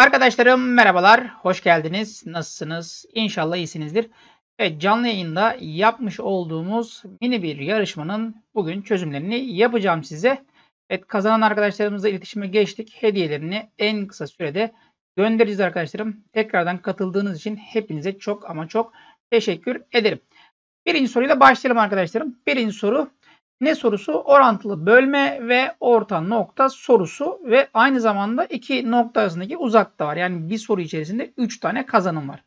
Arkadaşlarım merhabalar, hoş geldiniz. Nasılsınız? İnşallah iyisinizdir. Evet, canlı yayında yapmış olduğumuz mini bir yarışmanın bugün çözümlerini yapacağım size. Evet, kazanan arkadaşlarımızla iletişime geçtik. Hediyelerini en kısa sürede göndereceğiz arkadaşlarım. Tekrardan katıldığınız için hepinize çok ama çok teşekkür ederim. Birinci soruyla başlayalım arkadaşlarım. Birinci soru ne sorusu? Orantılı bölme ve orta nokta sorusu ve aynı zamanda iki nokta arasındaki uzak da var. Yani bir soru içerisinde 3 tane kazanım var.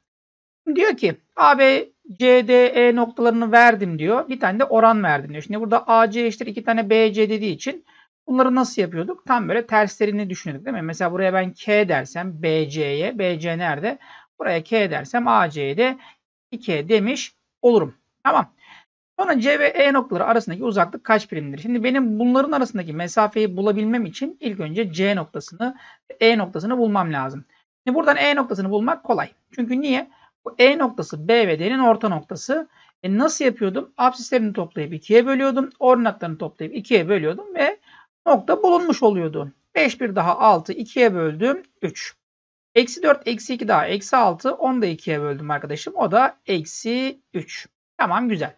Diyor ki A, B, C, D, E noktalarını verdim diyor. Bir tane de oran verdim diyor. Şimdi burada AC eşittir iki tane BC dediği için bunları nasıl yapıyorduk? Tam böyle terslerini düşünüyorduk değil mi? Mesela buraya ben K dersem BC'ye, BC nerede? Buraya K dersem AC'ye de 2 demiş olurum. Tamam. Sonra C ve E noktaları arasındaki uzaklık kaç birimdir? Şimdi benim bunların arasındaki mesafeyi bulabilmem için ilk önce C noktasını, E noktasını bulmam lazım. Şimdi buradan E noktasını bulmak kolay. Çünkü niye? Bu E noktası B ve D'nin orta noktası. E nasıl yapıyordum? Apsislerini toplayıp ikiye bölüyordum. Ordinatlarını toplayıp ikiye bölüyordum ve nokta bulunmuş oluyordu. 5 bir daha 6 2'ye böldüm 3. Eksi 4 eksi 2 daha eksi 6 10 da 2'ye böldüm arkadaşım. O da eksi 3. Tamam güzel.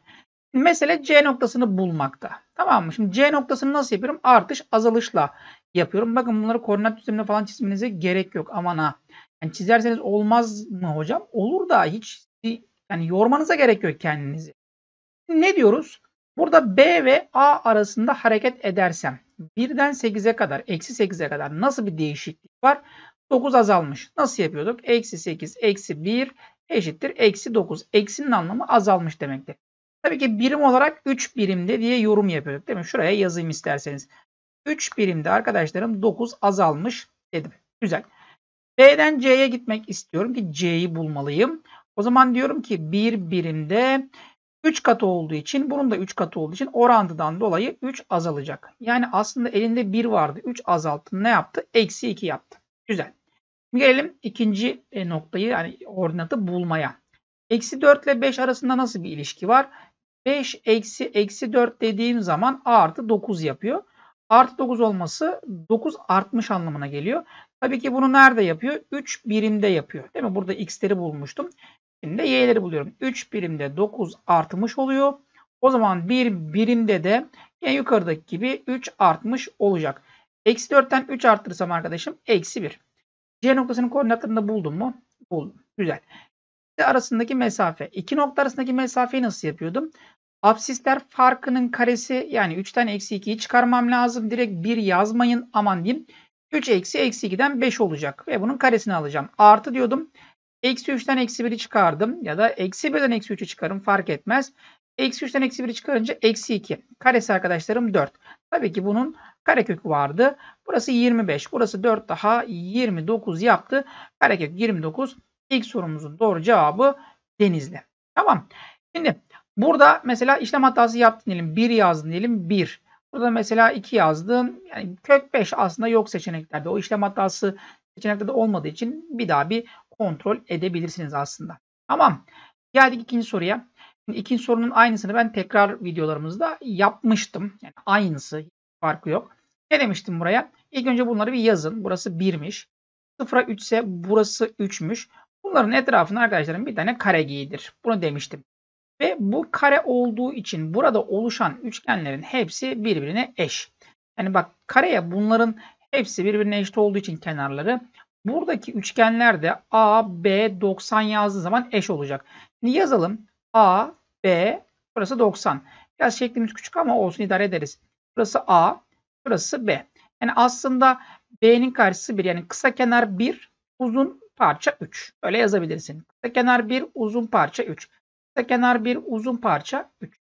Mesele C noktasını bulmakta. Tamam mı? Şimdi C noktasını nasıl yapıyorum? Artış azalışla yapıyorum. Bakın bunları koordinat düzlemine falan çizmenize gerek yok. Aman ha. Yani çizerseniz olmaz mı hocam? Olur da hiç yani yormanıza gerek yok kendinizi. Ne diyoruz? Burada B ve A arasında hareket edersem 1'den 8'e kadar, eksi 8'e kadar nasıl bir değişiklik var? 9 azalmış. Nasıl yapıyorduk? Eksi 8, eksi 1 eşittir. Eksi 9. Eksinin anlamı azalmış demektir. Tabii ki birim olarak 3 birimde diye yorum yapıyorduk değil mi? Şuraya yazayım isterseniz. 3 birimde arkadaşlarım 9 azalmış dedim. Güzel. B'den C'ye gitmek istiyorum ki C'yi bulmalıyım. O zaman diyorum ki 1 bir birimde 3 katı olduğu için bunun da 3 katı olduğu için orantıdan dolayı 3 azalacak. Yani aslında elinde 1 vardı. 3 azalttı. Ne yaptı? Eksi 2 yaptı. Güzel. Şimdi gelelim ikinci e, noktayı yani ordinatı bulmaya. Eksi 4 ile 5 arasında nasıl bir ilişki var? 5 eksi eksi 4 dediğim zaman artı 9 yapıyor. Artı 9 olması 9 artmış anlamına geliyor. Tabii ki bunu nerede yapıyor? 3 birimde yapıyor. Değil mi? Burada x'leri bulmuştum. Şimdi de y'leri buluyorum. 3 birimde 9 artmış oluyor. O zaman 1 birimde de yani yukarıdaki gibi 3 artmış olacak. Eksi 4'ten 3 arttırsam arkadaşım eksi 1. C noktasının koordinatlarını da buldum mu? Buldum. Güzel. İkisi arasındaki mesafe. İki nokta arasındaki mesafeyi nasıl yapıyordum? Absisler farkının karesi yani 3'ten eksi 2'yi çıkarmam lazım. Direkt 1 yazmayın aman diyeyim. 3 eksi eksi 2'den 5 olacak. Ve bunun karesini alacağım. Artı diyordum. Eksi 3'ten eksi 1'i çıkardım. Ya da eksi 1'den eksi 3'ü çıkarım fark etmez. Eksi 3'ten eksi 1'i çıkarınca eksi 2. Karesi arkadaşlarım 4. Tabii ki bunun karekök vardı. Burası 25. Burası 4 daha 29 yaptı. Karekök 29. İlk sorumuzun doğru cevabı denizli. Tamam. Şimdi Burada mesela işlem hatası yaptın diyelim. 1 yazdın diyelim 1. Burada mesela 2 yazdın. Yani kök 5 aslında yok seçeneklerde. O işlem hatası seçeneklerde olmadığı için bir daha bir kontrol edebilirsiniz aslında. Tamam. Geldik ikinci soruya. İkinci sorunun aynısını ben tekrar videolarımızda yapmıştım. Yani aynısı. Farkı yok. Ne demiştim buraya? İlk önce bunları bir yazın. Burası 1'miş. 0'a 3 ise burası 3'müş. Bunların etrafına arkadaşlarım bir tane kare giydir. Bunu demiştim. Ve bu kare olduğu için burada oluşan üçgenlerin hepsi birbirine eş. Yani bak kareye bunların hepsi birbirine eşit olduğu için kenarları buradaki üçgenler de A, B, 90 yazdığı zaman eş olacak. Şimdi yazalım A, B, burası 90. Biraz şeklimiz küçük ama olsun idare ederiz. Burası A, burası B. Yani aslında B'nin karşısı 1 yani kısa kenar 1, uzun parça 3. Öyle yazabilirsin. Kısa kenar 1, uzun parça 3. Orta kenar bir uzun parça 3.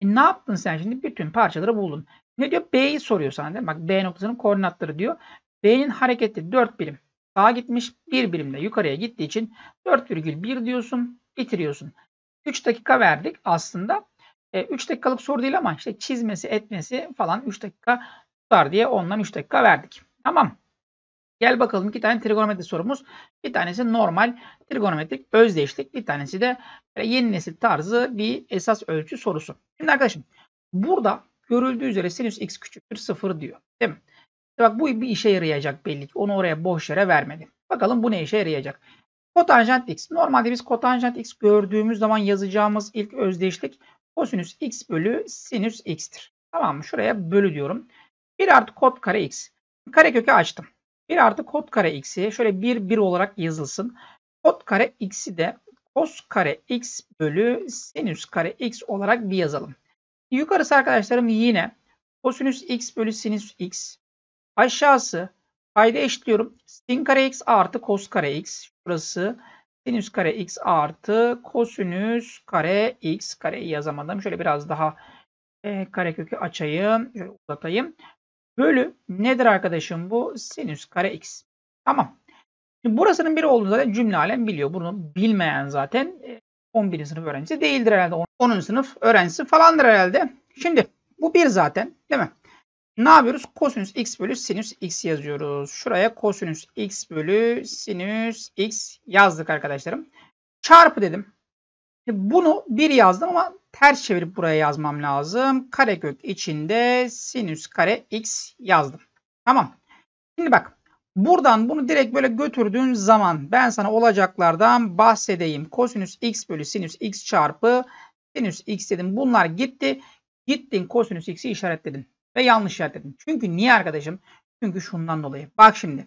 E ne yaptın sen şimdi? Bütün parçaları buldun. Ne diyor? B'yi soruyor sana değil mi? Bak B noktasının koordinatları diyor. B'nin hareketi 4 birim sağa gitmiş. 1 birimde yukarıya gittiği için 4,1 diyorsun. Bitiriyorsun. 3 dakika verdik aslında. E, 3 dakikalık soru değil ama işte çizmesi etmesi falan 3 dakika tutar diye ondan 3 dakika verdik. Tamam. Gel bakalım iki tane trigonometri sorumuz. Bir tanesi normal trigonometrik özdeşlik. Bir tanesi de yeni nesil tarzı bir esas ölçü sorusu. Şimdi arkadaşım burada görüldüğü üzere sinüs x küçüktür 0 diyor. Değil mi? İşte bak bu bir işe yarayacak belli ki. Onu oraya boş yere vermedim. Bakalım bu ne işe yarayacak. Kotanjant x. Normalde biz kotanjant x gördüğümüz zaman yazacağımız ilk özdeşlik kosinüs x bölü sinüs x'tir. Tamam mı? Şuraya bölü diyorum. 1 artı kot kare x. Kare kökü açtım. 1 artı kod kare x'i şöyle 1 1 olarak yazılsın. Kod kare x'i de cos kare x bölü sinüs kare x olarak bir yazalım. Yukarısı arkadaşlarım yine kosinüs x bölü sinüs x. Aşağısı payda eşitliyorum. Sin kare x artı kos kare x. Burası sinüs kare x artı kosinüs kare x kareyi yazamadım. Şöyle biraz daha e, kare kökü açayım. Şöyle uzatayım. Bölü nedir arkadaşım bu? Sinüs kare x. Tamam. Şimdi burasının biri olduğunu zaten cümle alem biliyor. Bunu bilmeyen zaten 11. E, sınıf öğrencisi değildir herhalde. 10. sınıf öğrencisi falandır herhalde. Şimdi bu bir zaten değil mi? Ne yapıyoruz? Kosinüs x bölü sinüs x yazıyoruz. Şuraya kosinüs x bölü sinüs x yazdık arkadaşlarım. Çarpı dedim. Bunu 1 yazdım ama Ters çevirip buraya yazmam lazım. Karekök içinde sinüs kare x yazdım. Tamam. Şimdi bak. Buradan bunu direkt böyle götürdüğün zaman ben sana olacaklardan bahsedeyim. Kosinüs x bölü sinüs x çarpı sinüs x dedim. Bunlar gitti. Gittin kosinüs x'i işaretledin. Ve yanlış işaretledin. Çünkü niye arkadaşım? Çünkü şundan dolayı. Bak şimdi.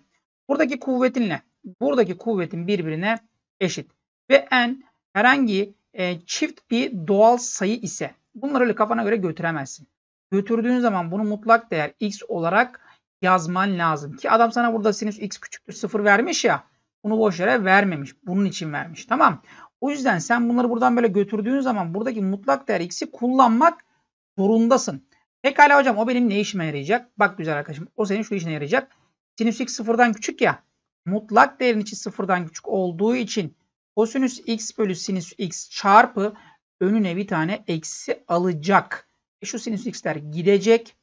Buradaki kuvvetinle buradaki kuvvetin birbirine eşit. Ve n herhangi e, çift bir doğal sayı ise bunları öyle kafana göre götüremezsin. Götürdüğün zaman bunu mutlak değer x olarak yazman lazım. Ki adam sana burada sinüs x küçüktür 0 vermiş ya. Bunu boş yere vermemiş. Bunun için vermiş. Tamam. O yüzden sen bunları buradan böyle götürdüğün zaman buradaki mutlak değer x'i kullanmak zorundasın. Pekala hocam o benim ne işime yarayacak? Bak güzel arkadaşım o senin şu işine yarayacak. Sinüs x sıfırdan küçük ya. Mutlak değerin içi sıfırdan küçük olduğu için Kosinüs x bölü sinüs x çarpı önüne bir tane eksi alacak. E, şu sinüs x'ler gidecek.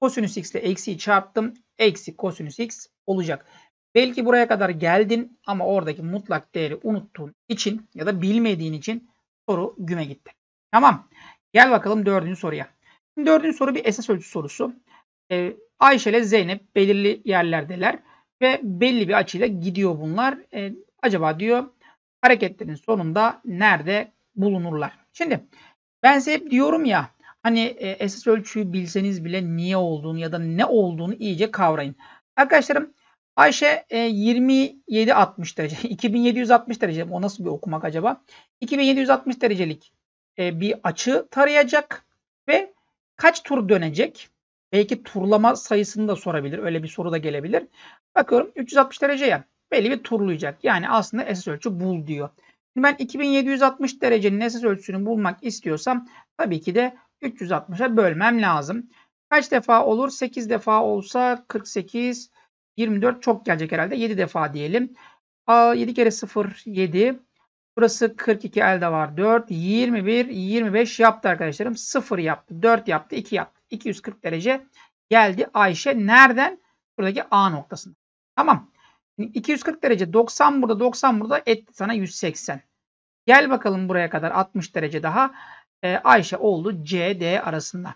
Kosinüs x ile eksiyi çarptım. Eksi kosinüs x olacak. Belki buraya kadar geldin ama oradaki mutlak değeri unuttuğun için ya da bilmediğin için soru güme gitti. Tamam. Gel bakalım dördüncü soruya. Şimdi dördüncü soru bir esas ölçü sorusu. Ee, Ayşe ile Zeynep belirli yerlerdeler ve belli bir açıyla gidiyor bunlar. Ee, acaba diyor hareketlerin sonunda nerede bulunurlar. Şimdi ben size hep diyorum ya hani e, esas ölçüyü bilseniz bile niye olduğunu ya da ne olduğunu iyice kavrayın. Arkadaşlarım Ayşe 2760 e, derece 2760 derece o nasıl bir okumak acaba? 2760 derecelik e, bir açı tarayacak ve kaç tur dönecek? Belki turlama sayısını da sorabilir. Öyle bir soru da gelebilir. Bakıyorum 360 derece ya belli bir turlayacak. Yani aslında esas ölçü bul diyor. Şimdi ben 2760 derecenin esas ölçüsünü bulmak istiyorsam tabii ki de 360'a bölmem lazım. Kaç defa olur? 8 defa olsa 48, 24 çok gelecek herhalde. 7 defa diyelim. 7 kere 0, 7. Burası 42 elde var. 4, 21, 25 yaptı arkadaşlarım. 0 yaptı, 4 yaptı, 2 yaptı. 240 derece geldi Ayşe. Nereden? Buradaki A noktasında. Tamam. 240 derece 90 burada 90 burada etti sana 180. Gel bakalım buraya kadar 60 derece daha. Ee, Ayşe oldu CD arasında.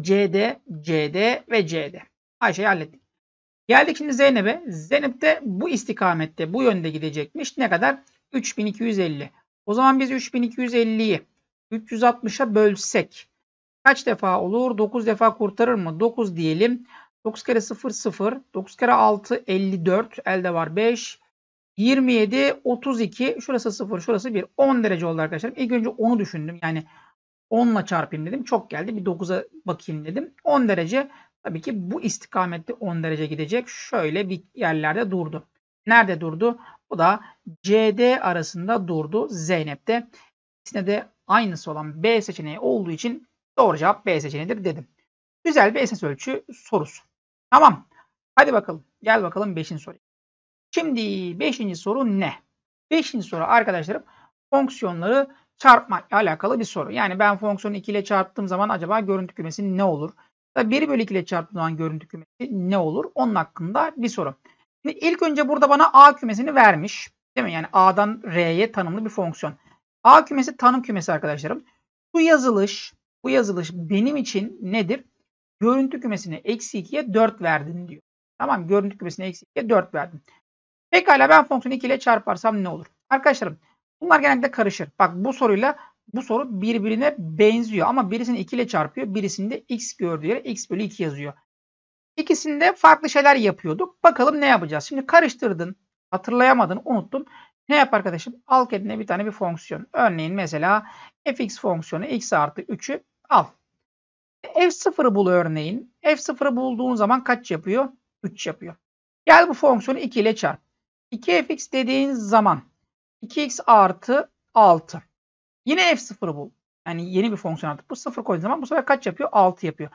CD, CD ve CD. Ayşe'yi hallettik. Geldik şimdi Zeynep'e. Zeynep de bu istikamette bu yönde gidecekmiş. Ne kadar? 3250. O zaman biz 3250'yi 360'a bölsek kaç defa olur? 9 defa kurtarır mı? 9 diyelim. 9 kere 0 0. 9 kere 6 54. Elde var 5. 27 32. Şurası 0 şurası 1. 10 derece oldu arkadaşlar. İlk önce onu düşündüm. Yani 10 ile çarpayım dedim. Çok geldi. Bir 9'a bakayım dedim. 10 derece. Tabii ki bu istikamette 10 derece gidecek. Şöyle bir yerlerde durdu. Nerede durdu? Bu da CD arasında durdu. Zeynep'te. İkisine de aynısı olan B seçeneği olduğu için doğru cevap B seçeneğidir dedim. Güzel bir esas ölçü sorusu. Tamam. Hadi bakalım. Gel bakalım 5. soru. Şimdi 5. soru ne? 5. soru arkadaşlarım fonksiyonları çarpma alakalı bir soru. Yani ben fonksiyonu 2 ile çarptığım zaman acaba görüntü kümesi ne olur? Ya 1 bölü 2 ile çarptığım zaman görüntü kümesi ne olur? Onun hakkında bir soru. Şimdi ilk önce burada bana A kümesini vermiş. Değil mi? Yani A'dan R'ye tanımlı bir fonksiyon. A kümesi tanım kümesi arkadaşlarım. Bu yazılış, bu yazılış benim için nedir? görüntü kümesine eksi 2'ye 4 verdin diyor. Tamam görüntü kümesine eksi 2'ye 4 verdin. Pekala ben fonksiyonu 2 ile çarparsam ne olur? Arkadaşlarım bunlar genellikle karışır. Bak bu soruyla bu soru birbirine benziyor ama birisini 2 ile çarpıyor birisinde x gördüğü yere x bölü 2 yazıyor. İkisinde farklı şeyler yapıyorduk. Bakalım ne yapacağız? Şimdi karıştırdın, hatırlayamadın, unuttun. Ne yap arkadaşım? Al kendine bir tane bir fonksiyon. Örneğin mesela fx fonksiyonu x artı 3'ü al f0'ı bul örneğin. f0'ı bulduğun zaman kaç yapıyor? 3 yapıyor. Gel bu fonksiyonu 2 ile çarp. 2fx dediğin zaman 2x artı 6. Yine f0'ı bul. Yani yeni bir fonksiyon artık. Bu 0 koyduğun zaman bu sefer kaç yapıyor? 6 yapıyor.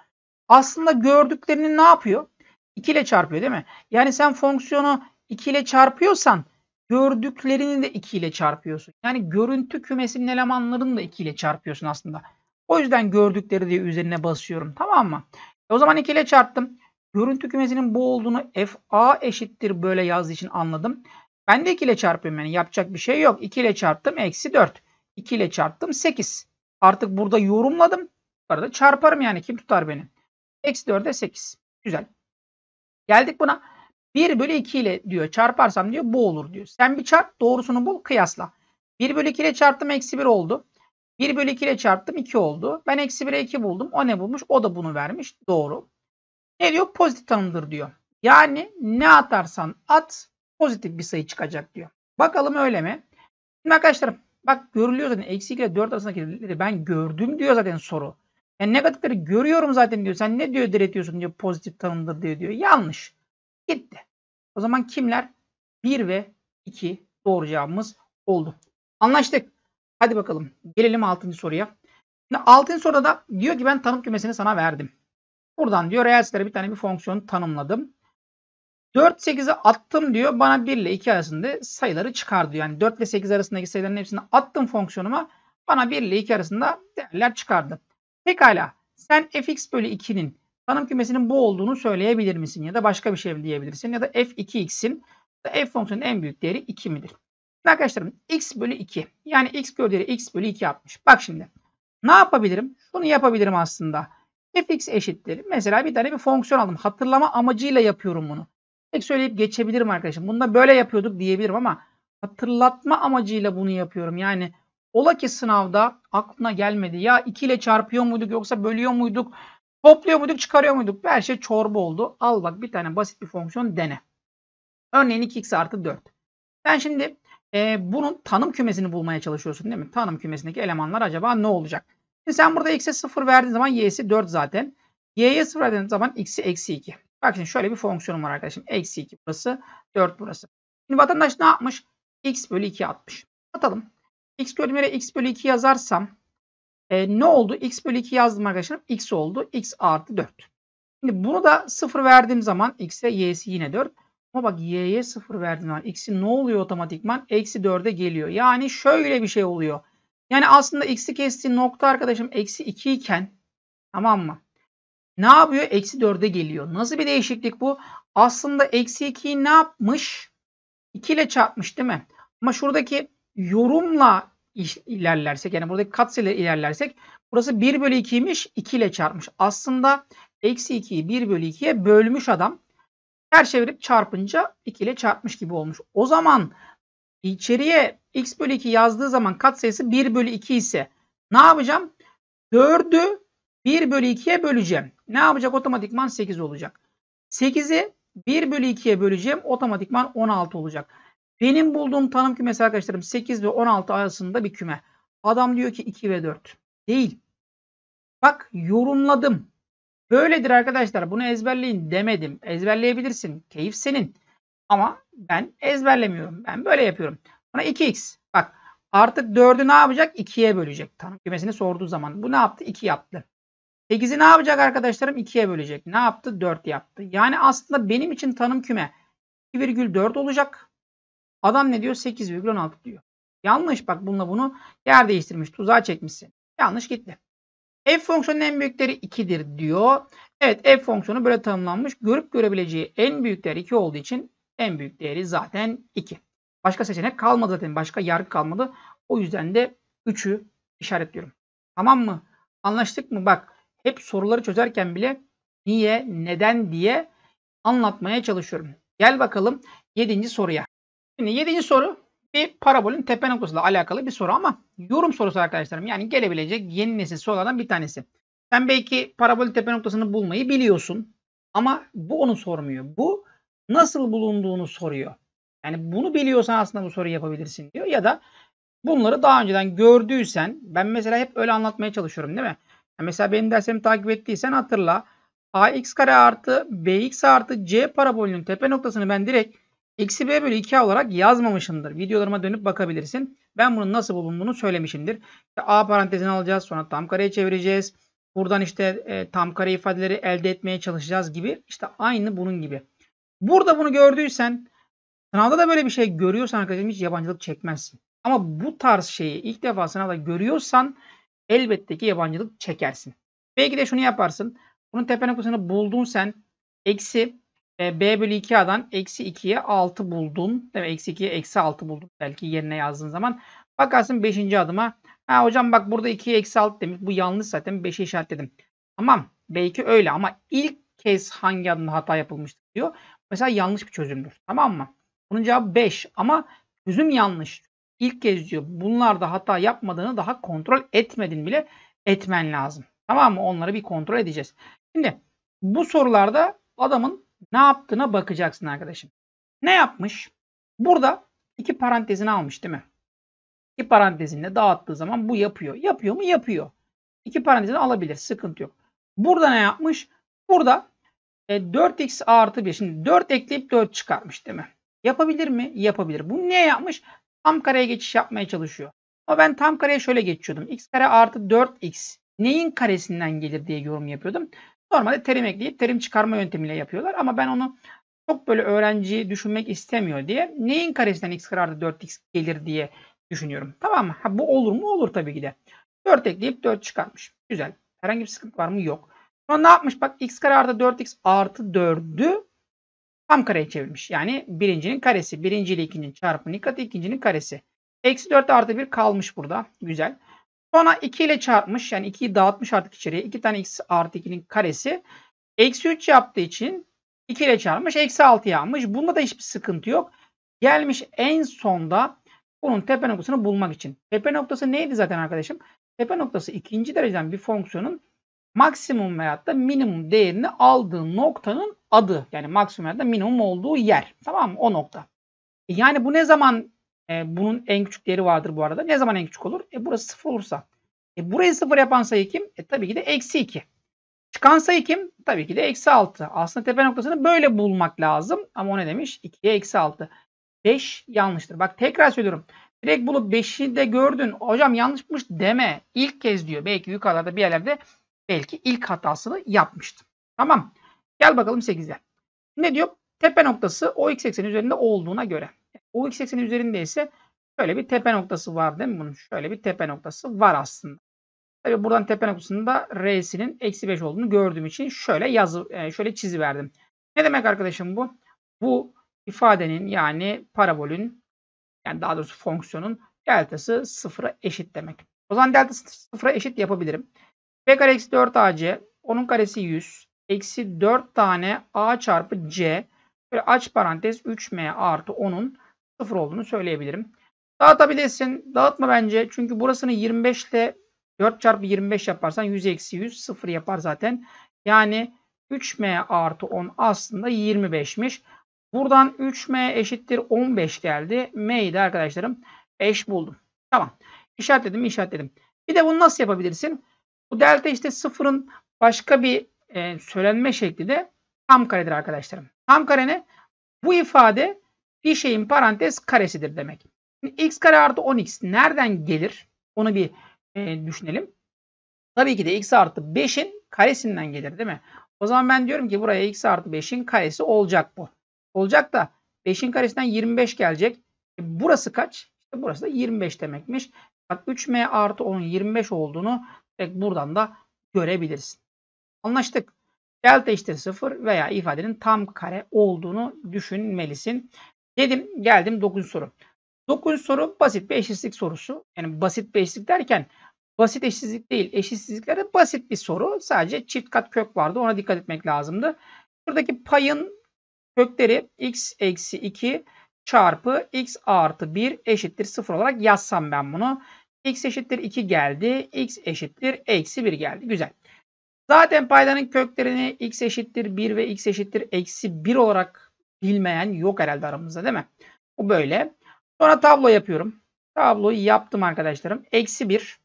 Aslında gördüklerini ne yapıyor? 2 ile çarpıyor değil mi? Yani sen fonksiyonu 2 ile çarpıyorsan gördüklerini de 2 ile çarpıyorsun. Yani görüntü kümesinin elemanlarını da 2 ile çarpıyorsun aslında. O yüzden gördükleri diye üzerine basıyorum. Tamam mı? E o zaman 2 ile çarptım. Görüntü kümesinin bu olduğunu FA eşittir böyle yazdığı için anladım. Ben de 2 ile çarpıyorum yani yapacak bir şey yok. 2 ile çarptım eksi 4. 2 ile çarptım 8. Artık burada yorumladım. Arada çarparım yani kim tutar beni. Eksi 4'e 8. Güzel. Geldik buna. 1 bölü 2 ile diyor çarparsam diyor bu olur diyor. Sen bir çarp doğrusunu bul kıyasla. 1 bölü 2 ile çarptım eksi 1 oldu. 1 bölü 2 ile çarptım 2 oldu. Ben eksi 1'e 2 buldum. O ne bulmuş? O da bunu vermiş. Doğru. Ne diyor? Pozitif tanımdır diyor. Yani ne atarsan at pozitif bir sayı çıkacak diyor. Bakalım öyle mi? Şimdi arkadaşlarım bak görülüyor zaten. Eksi 2 ile 4 arasındaki ben gördüm diyor zaten soru. Yani negatifleri görüyorum zaten diyor. Sen ne diyor diretiyorsun diyor pozitif tanımdır diyor diyor. Yanlış. Gitti. O zaman kimler? 1 ve 2 doğru cevabımız oldu. Anlaştık. Hadi bakalım. Gelelim 6. soruya. Şimdi 6. soruda diyor ki ben tanım kümesini sana verdim. Buradan diyor reelslere bir tane bir fonksiyon tanımladım. 4 8'e attım diyor. Bana 1 ile 2 arasında sayıları çıkardı Yani 4 ve 8 arasındaki sayıların hepsini attım fonksiyonuma. Bana 1 ile 2 arasında değerler çıkardı. Pekala. Sen fx bölü 2'nin tanım kümesinin bu olduğunu söyleyebilir misin? Ya da başka bir şey diyebilirsin. Ya da f2x'in f fonksiyonun en büyük değeri 2 midir? Ve arkadaşlarım x bölü 2. Yani x gördüğü x bölü 2 yapmış. Bak şimdi ne yapabilirim? Bunu yapabilirim aslında. fx eşittir. Mesela bir tane bir fonksiyon aldım. Hatırlama amacıyla yapıyorum bunu. Tek söyleyip geçebilirim arkadaşım. Bunu da böyle yapıyorduk diyebilirim ama hatırlatma amacıyla bunu yapıyorum. Yani ola ki sınavda aklına gelmedi. Ya 2 ile çarpıyor muyduk yoksa bölüyor muyduk? Topluyor muyduk çıkarıyor muyduk? Her şey çorba oldu. Al bak bir tane basit bir fonksiyon dene. Örneğin 2x artı 4. Ben şimdi e, bunun tanım kümesini bulmaya çalışıyorsun değil mi? Tanım kümesindeki elemanlar acaba ne olacak? Şimdi sen burada x'e 0 verdiğin zaman y'si 4 zaten. y'ye 0 verdiğin zaman x'i eksi 2. Bak şimdi şöyle bir fonksiyonum var arkadaşım. Eksi 2 burası 4 burası. Şimdi vatandaş ne yapmış? x bölü 2 atmış. Atalım. x bölümüne x bölü 2 yazarsam e, ne oldu? x bölü 2 yazdım arkadaşlar. x oldu. x artı 4. Şimdi bunu da 0 verdiğim zaman x'e y'si yine 4. Ama bak y'ye 0 verdin zaman x'i ne oluyor otomatikman? Eksi 4'e geliyor. Yani şöyle bir şey oluyor. Yani aslında x'i kestiği nokta arkadaşım eksi 2 iken tamam mı? Ne yapıyor? Eksi 4'e geliyor. Nasıl bir değişiklik bu? Aslında eksi 2'yi ne yapmış? 2 ile çarpmış değil mi? Ama şuradaki yorumla ilerlersek yani buradaki katsayıyla ilerlersek burası 1 bölü 2'ymiş 2 ile çarpmış. Aslında eksi 2'yi 1 bölü 2'ye bölmüş adam. Her çevirip çarpınca 2 ile çarpmış gibi olmuş. O zaman içeriye x bölü 2 yazdığı zaman katsayısı 1 bölü 2 ise ne yapacağım? 4'ü 1 bölü 2'ye böleceğim. Ne yapacak? Otomatikman 8 olacak. 8'i 1 bölü 2'ye böleceğim. Otomatikman 16 olacak. Benim bulduğum tanım kümesi arkadaşlarım 8 ve 16 arasında bir küme. Adam diyor ki 2 ve 4. Değil. Bak yorumladım. Böyledir arkadaşlar bunu ezberleyin demedim. Ezberleyebilirsin. Keyif senin. Ama ben ezberlemiyorum. Ben böyle yapıyorum. Buna 2x. Bak artık 4'ü ne yapacak? 2'ye bölecek. Tanım kümesini sorduğu zaman. Bu ne yaptı? 2 yaptı. 8'i ne yapacak arkadaşlarım? 2'ye bölecek. Ne yaptı? 4 yaptı. Yani aslında benim için tanım küme 2,4 olacak. Adam ne diyor? 8,16 diyor. Yanlış bak bununla bunu yer değiştirmiş. Tuzağa çekmişsin. Yanlış gitti. F fonksiyonun en büyükleri 2'dir diyor. Evet f fonksiyonu böyle tanımlanmış. Görüp görebileceği en büyük değer 2 olduğu için en büyük değeri zaten 2. Başka seçenek kalmadı zaten. Başka yargı kalmadı. O yüzden de 3'ü işaretliyorum. Tamam mı? Anlaştık mı? Bak hep soruları çözerken bile niye, neden diye anlatmaya çalışıyorum. Gel bakalım 7. soruya. Şimdi 7. soru bir parabolün tepe noktasıyla alakalı bir soru ama yorum sorusu arkadaşlarım. Yani gelebilecek yeni nesil sorulardan bir tanesi. Sen belki parabolün tepe noktasını bulmayı biliyorsun ama bu onu sormuyor. Bu nasıl bulunduğunu soruyor. Yani bunu biliyorsan aslında bu soruyu yapabilirsin diyor. Ya da bunları daha önceden gördüysen ben mesela hep öyle anlatmaya çalışıyorum değil mi? Yani mesela benim dersimi takip ettiysen hatırla. ax kare artı bx artı c parabolünün tepe noktasını ben direkt Eksi b bölü 2 olarak yazmamışımdır. Videolarıma dönüp bakabilirsin. Ben bunun nasıl bulunduğunu söylemişimdir. İşte a parantezini alacağız sonra tam kareye çevireceğiz. Buradan işte e, tam kare ifadeleri elde etmeye çalışacağız gibi. İşte aynı bunun gibi. Burada bunu gördüysen sınavda da böyle bir şey görüyorsan arkadaşım hiç yabancılık çekmezsin. Ama bu tarz şeyi ilk defa sınavda görüyorsan elbette ki yabancılık çekersin. Belki de şunu yaparsın. Bunun tepe noktasını buldun sen. Eksi e, B bölü 2A'dan eksi 2'ye 6 buldun, Değil mi? Eksi 2'ye eksi 6 buldun Belki yerine yazdığın zaman. Bakarsın 5. adıma. Ha hocam bak burada 2'ye eksi 6 demiş. Bu yanlış zaten. 5'i işaretledim. Tamam. Belki öyle ama ilk kez hangi adımda hata yapılmıştır diyor. Mesela yanlış bir çözümdür. Tamam mı? Bunun cevabı 5 ama çözüm yanlış. İlk kez diyor bunlarda hata yapmadığını daha kontrol etmedin bile etmen lazım. Tamam mı? Onları bir kontrol edeceğiz. Şimdi bu sorularda adamın ne yaptığına bakacaksın arkadaşım. Ne yapmış? Burada iki parantezini almış değil mi? İki parantezinle dağıttığı zaman bu yapıyor. Yapıyor mu? Yapıyor. İki parantezini alabilir. Sıkıntı yok. Burada ne yapmış? Burada e, 4x artı 1. Şimdi 4 ekleyip 4 çıkarmış değil mi? Yapabilir mi? Yapabilir. Bu niye yapmış? Tam kareye geçiş yapmaya çalışıyor. Ama ben tam kareye şöyle geçiyordum. x kare artı 4x neyin karesinden gelir diye yorum yapıyordum. Normalde terim ekleyip terim çıkarma yöntemiyle yapıyorlar ama ben onu çok böyle öğrenci düşünmek istemiyor diye neyin karesinden x kare artı 4x gelir diye düşünüyorum. Tamam mı? Ha, bu olur mu? Olur tabii ki de. 4 ekleyip 4 çıkarmış. Güzel. Herhangi bir sıkıntı var mı? Yok. Sonra ne yapmış? Bak x kare artı 4x artı 4'ü tam kareye çevirmiş. Yani birincinin karesi. Birinci ile ikincinin çarpımı. katı ikincinin karesi. Eksi 4 artı 1 kalmış burada. Güzel. Sonra 2 ile çarpmış yani 2'yi dağıtmış artık içeriye. 2 tane x artı 2'nin karesi. Eksi 3 yaptığı için 2 ile çarpmış. Eksi 6 yapmış. Bunda da hiçbir sıkıntı yok. Gelmiş en sonda bunun tepe noktasını bulmak için. Tepe noktası neydi zaten arkadaşım? Tepe noktası ikinci dereceden bir fonksiyonun maksimum veyahut da minimum değerini aldığı noktanın adı. Yani maksimum veyahut da minimum olduğu yer. Tamam mı? O nokta. E yani bu ne zaman e, bunun en küçük değeri vardır bu arada. Ne zaman en küçük olur? E, burası sıfır olursa. E, burayı sıfır yapan sayı kim? E, tabii ki de eksi 2. Çıkan sayı kim? Tabii ki de eksi 6. Aslında tepe noktasını böyle bulmak lazım. Ama o ne demiş? 2'ye eksi 6. 5 yanlıştır. Bak tekrar söylüyorum. Direkt bulup 5'i de gördün. Hocam yanlışmış deme. İlk kez diyor. Belki yukarıda bir yerlerde belki ilk hatasını yapmıştım. Tamam. Gel bakalım 8'e. Ne diyor? Tepe noktası o x ekseni üzerinde olduğuna göre. U x ekseni üzerinde ise şöyle bir tepe noktası var değil mi bunun? Şöyle bir tepe noktası var aslında. Tabii buradan tepe noktasında R'sinin eksi 5 olduğunu gördüğüm için şöyle yazı, e, şöyle çizi verdim. Ne demek arkadaşım bu? Bu ifadenin yani parabolün yani daha doğrusu fonksiyonun deltası sıfıra eşit demek. O zaman deltası sıfıra eşit yapabilirim. B kare eksi 4 AC onun karesi 100 eksi 4 tane A çarpı C böyle aç parantez 3M artı 10'un sıfır olduğunu söyleyebilirim. Dağıtabilirsin. Dağıtma bence. Çünkü burasını 25 ile 4 çarpı 25 yaparsan 100 eksi 100 sıfır yapar zaten. Yani 3m artı 10 aslında 25'miş. Buradan 3m eşittir 15 geldi. m'yi de arkadaşlarım eş buldum. Tamam. İşaretledim işaretledim. Bir de bunu nasıl yapabilirsin? Bu delta işte sıfırın başka bir e, söylenme şekli de tam karedir arkadaşlarım. Tam kare ne? Bu ifade bir şeyin parantez karesidir demek. Şimdi x kare artı 10x nereden gelir? Onu bir e, düşünelim. Tabii ki de x artı 5'in karesinden gelir değil mi? O zaman ben diyorum ki buraya x artı 5'in karesi olacak bu. Olacak da 5'in karesinden 25 gelecek. E burası kaç? İşte burası da 25 demekmiş. Bak 3m artı 10'un 25 olduğunu direkt buradan da görebilirsin. Anlaştık. Delta eşittir 0 veya ifadenin tam kare olduğunu düşünmelisin. Dedim geldim 9. soru. 9. soru basit bir eşitsizlik sorusu. Yani basit bir eşitsizlik derken basit eşitsizlik değil. Eşitsizliklere basit bir soru. Sadece çift kat kök vardı. Ona dikkat etmek lazımdı. Buradaki payın kökleri x eksi 2 çarpı x artı 1 eşittir 0 olarak yazsam ben bunu. x eşittir 2 geldi. x eşittir eksi 1 geldi. Güzel. Zaten paydanın köklerini x eşittir 1 ve x eşittir eksi 1 olarak bilmeyen yok herhalde aramızda değil mi? Bu böyle. Sonra tablo yapıyorum. Tabloyu yaptım arkadaşlarım. Eksi 1.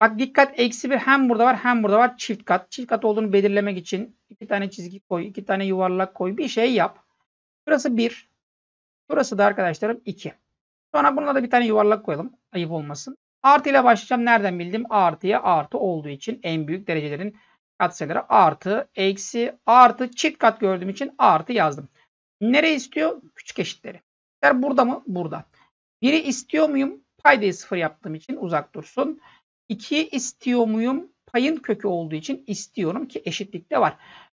Bak dikkat eksi 1 hem burada var hem burada var. Çift kat. Çift kat olduğunu belirlemek için iki tane çizgi koy. iki tane yuvarlak koy. Bir şey yap. Burası 1. Burası da arkadaşlarım 2. Sonra buna da bir tane yuvarlak koyalım. Ayıp olmasın. Artı ile başlayacağım. Nereden bildim? Artıya artı olduğu için en büyük derecelerin katsayıları artı, eksi, artı, çift kat gördüğüm için artı yazdım. Nereye istiyor? Küçük eşitleri. Yani burada mı? Burada. Biri istiyor muyum? Paydayı sıfır yaptığım için uzak dursun. 2'yi istiyor muyum? Payın kökü olduğu için istiyorum ki eşitlikte var.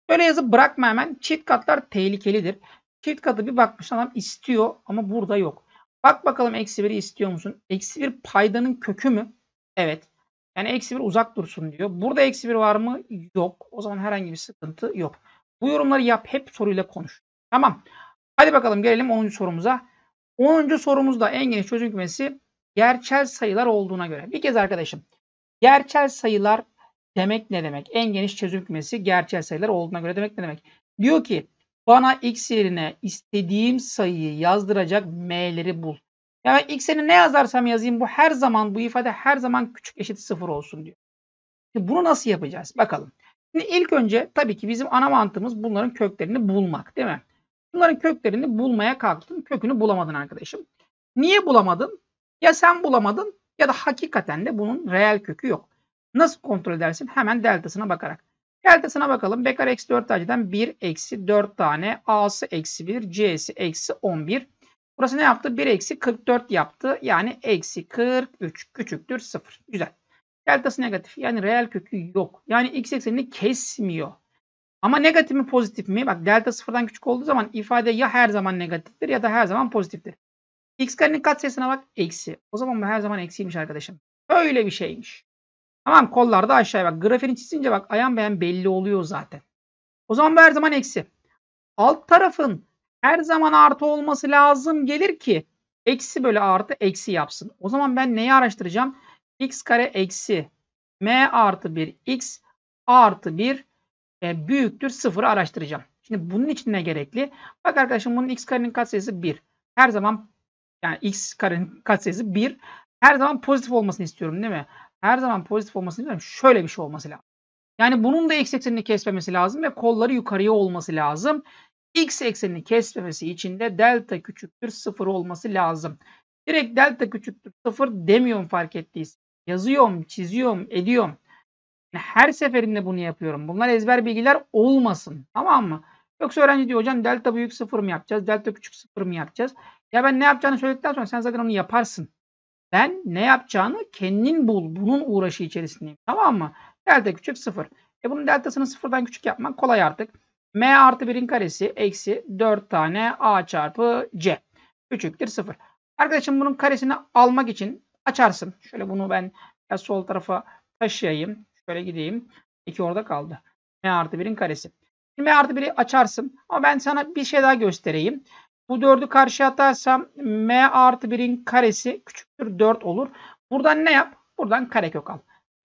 Böyle yazı bırakma hemen. Çift katlar tehlikelidir. Çift katı bir bakmış adam istiyor ama burada yok. Bak bakalım eksi 1'i istiyor musun? Eksi 1 paydanın kökü mü? Evet. Yani eksi 1 uzak dursun diyor. Burada eksi 1 var mı? Yok. O zaman herhangi bir sıkıntı yok. Bu yorumları yap. Hep soruyla konuş. Tamam. Hadi bakalım gelelim 10. sorumuza. 10. sorumuzda en geniş çözüm kümesi gerçel sayılar olduğuna göre. Bir kez arkadaşım gerçel sayılar demek ne demek? En geniş çözüm kümesi gerçel sayılar olduğuna göre demek ne demek? Diyor ki bana x yerine istediğim sayıyı yazdıracak m'leri bul. Yani x'ini ne yazarsam yazayım bu her zaman bu ifade her zaman küçük eşit sıfır olsun diyor. Şimdi bunu nasıl yapacağız? Bakalım. Şimdi ilk önce tabii ki bizim ana mantığımız bunların köklerini bulmak değil mi? Bunların köklerini bulmaya kalktın. Kökünü bulamadın arkadaşım. Niye bulamadın? Ya sen bulamadın ya da hakikaten de bunun reel kökü yok. Nasıl kontrol edersin? Hemen deltasına bakarak. Deltasına bakalım. Bekar eksi 4 acıdan 1 eksi 4 tane. A'sı eksi 1. C'si eksi 11. Burası ne yaptı? 1 eksi 44 yaptı. Yani eksi 43 küçüktür 0. Güzel. Deltası negatif. Yani reel kökü yok. Yani x eksenini kesmiyor. Ama negatif mi pozitif mi? Bak delta sıfırdan küçük olduğu zaman ifade ya her zaman negatiftir ya da her zaman pozitiftir. X karenin katsayısına bak eksi. O zaman bu her zaman eksiymiş arkadaşım. Öyle bir şeymiş. Tamam kollarda aşağıya bak. Grafiğini çizince bak ayan beyan belli oluyor zaten. O zaman bu her zaman eksi. Alt tarafın her zaman artı olması lazım gelir ki eksi bölü artı eksi yapsın. O zaman ben neyi araştıracağım? x kare eksi m artı 1 x artı 1 e, büyüktür sıfırı araştıracağım. Şimdi bunun için ne gerekli? Bak arkadaşım bunun x karenin katsayısı 1. Her zaman yani x karenin katsayısı 1. Her zaman pozitif olmasını istiyorum değil mi? Her zaman pozitif olmasını istiyorum. Şöyle bir şey olması lazım. Yani bunun da x eksenini kesmemesi lazım ve kolları yukarıya olması lazım. x eksenini kesmemesi için de delta küçüktür 0 olması lazım. Direkt delta küçüktür 0 demiyorum fark ettiyse. Yazıyorum, çiziyorum, ediyorum. Her seferinde bunu yapıyorum. Bunlar ezber bilgiler olmasın. Tamam mı? Yoksa öğrenci diyor hocam delta büyük sıfır mı yapacağız? Delta küçük sıfır mı yapacağız? Ya ben ne yapacağını söyledikten sonra sen zaten onu yaparsın. Ben ne yapacağını kendin bul. Bunun uğraşı içerisindeyim. Tamam mı? Delta küçük sıfır. E bunun deltasını sıfırdan küçük yapmak kolay artık. M artı 1'in karesi eksi 4 tane A çarpı C. Küçüktür sıfır. Arkadaşım bunun karesini almak için açarsın. Şöyle bunu ben sol tarafa taşıyayım. Şöyle gideyim. 2 orada kaldı. M artı 1'in karesi. Şimdi M artı 1'i açarsın. Ama ben sana bir şey daha göstereyim. Bu 4'ü karşıya atarsam M artı 1'in karesi küçüktür 4 olur. Buradan ne yap? Buradan karekök al.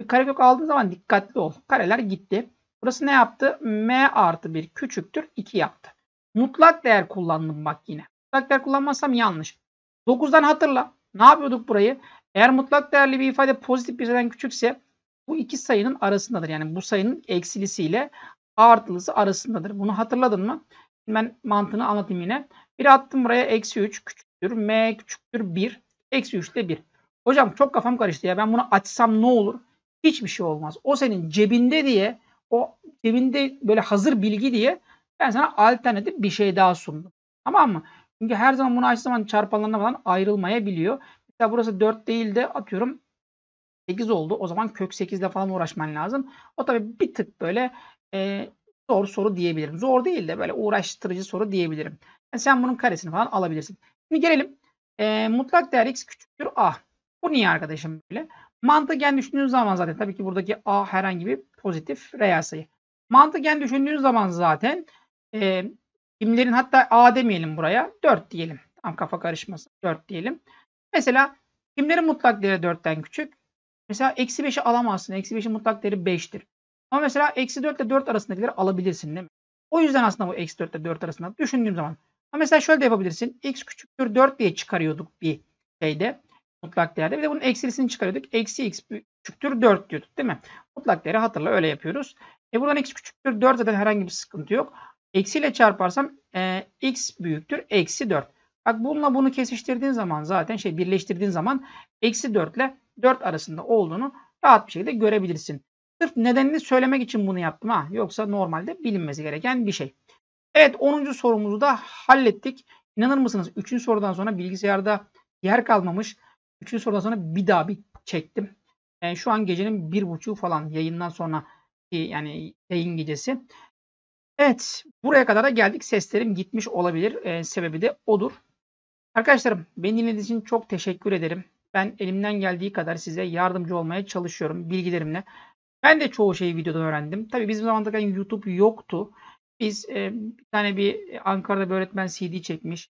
Karekök aldığın zaman dikkatli ol. Kareler gitti. Burası ne yaptı? M artı 1 küçüktür 2 yaptı. Mutlak değer kullandım bak yine. Mutlak değer kullanmazsam yanlış. 9'dan hatırla. Ne yapıyorduk burayı? Eğer mutlak değerli bir ifade pozitif birden küçükse bu iki sayının arasındadır. Yani bu sayının eksilisiyle artılısı arasındadır. Bunu hatırladın mı? Ben mantığını anlatayım yine. Bir attım buraya eksi 3 küçüktür. M küçüktür 1. Eksi 3 de 1. Hocam çok kafam karıştı ya. Ben bunu açsam ne olur? Hiçbir şey olmaz. O senin cebinde diye o cebinde böyle hazır bilgi diye ben sana alternatif bir şey daha sundum. Tamam mı? Çünkü her zaman bunu açtığı zaman çarpanlarına falan ayrılmayabiliyor. Mesela burası 4 değil de atıyorum 8 oldu. O zaman kök 8 ile falan uğraşman lazım. O tabii bir tık böyle e, zor soru diyebilirim. Zor değil de böyle uğraştırıcı soru diyebilirim. Yani sen bunun karesini falan alabilirsin. Şimdi gelelim. E, mutlak değer x küçüktür a. Bu niye arkadaşım böyle? Mantıken düşündüğünüz zaman zaten tabii ki buradaki a herhangi bir pozitif reel sayı. Mantıken düşündüğünüz zaman zaten e, kimlerin hatta a demeyelim buraya 4 diyelim. Tam kafa karışması. 4 diyelim. Mesela kimlerin mutlak değeri 4'ten küçük? Mesela eksi 5'i alamazsın. Eksi 5'in mutlak değeri 5'tir. Ama mesela eksi 4 ile 4 arasındakileri alabilirsin değil mi? O yüzden aslında bu eksi 4 ile 4 arasında düşündüğüm zaman. Ama mesela şöyle de yapabilirsin. x küçüktür 4 diye çıkarıyorduk bir şeyde. Mutlak değerde. Bir de bunun eksilisini çıkarıyorduk. Eksi x küçüktür 4 diyorduk değil mi? Mutlak değeri hatırla öyle yapıyoruz. E buradan x küçüktür 4 zaten herhangi bir sıkıntı yok. Eksiyle çarparsam e, x büyüktür eksi 4. Bak bununla bunu kesiştirdiğin zaman zaten şey birleştirdiğin zaman eksi 4 ile 4 arasında olduğunu rahat bir şekilde görebilirsin. Sırf nedenini söylemek için bunu yaptım ha. Yoksa normalde bilinmesi gereken bir şey. Evet 10. sorumuzu da hallettik. İnanır mısınız 3. sorudan sonra bilgisayarda yer kalmamış. 3. sorudan sonra bir daha bir çektim. Yani şu an gecenin 1.30'u falan yayından sonra e, yani yayın gecesi. Evet buraya kadar da geldik. Seslerim gitmiş olabilir. E, sebebi de odur. Arkadaşlarım beni dinlediğiniz için çok teşekkür ederim. Ben elimden geldiği kadar size yardımcı olmaya çalışıyorum bilgilerimle. Ben de çoğu şeyi videodan öğrendim. Tabii bizim zamanında YouTube yoktu. Biz e, bir tane bir e, Ankara'da bir öğretmen CD çekmiş.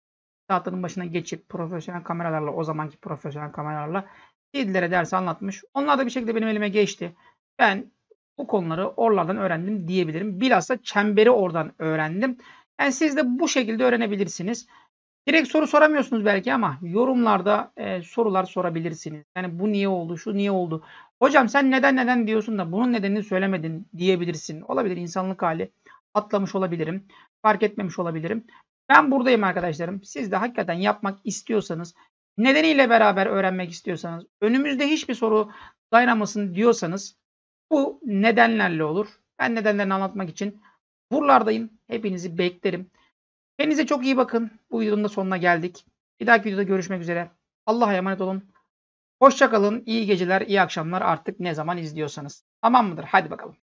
Tahtanın başına geçip profesyonel kameralarla o zamanki profesyonel kameralarla CD'lere ders anlatmış. Onlar da bir şekilde benim elime geçti. Ben bu konuları oralardan öğrendim diyebilirim. Bilhassa çemberi oradan öğrendim. Yani siz de bu şekilde öğrenebilirsiniz. Direkt soru soramıyorsunuz belki ama yorumlarda e, sorular sorabilirsiniz. Yani bu niye oldu, şu niye oldu. Hocam sen neden neden diyorsun da bunun nedenini söylemedin diyebilirsin. Olabilir insanlık hali. Atlamış olabilirim. Fark etmemiş olabilirim. Ben buradayım arkadaşlarım. Siz de hakikaten yapmak istiyorsanız, nedeniyle beraber öğrenmek istiyorsanız, önümüzde hiçbir soru dayanamasın diyorsanız bu nedenlerle olur. Ben nedenlerini anlatmak için buralardayım. Hepinizi beklerim. Kendinize çok iyi bakın. Bu videonun da sonuna geldik. Bir dahaki videoda görüşmek üzere. Allah'a emanet olun. Hoşçakalın. İyi geceler, iyi akşamlar artık ne zaman izliyorsanız. Tamam mıdır? Hadi bakalım.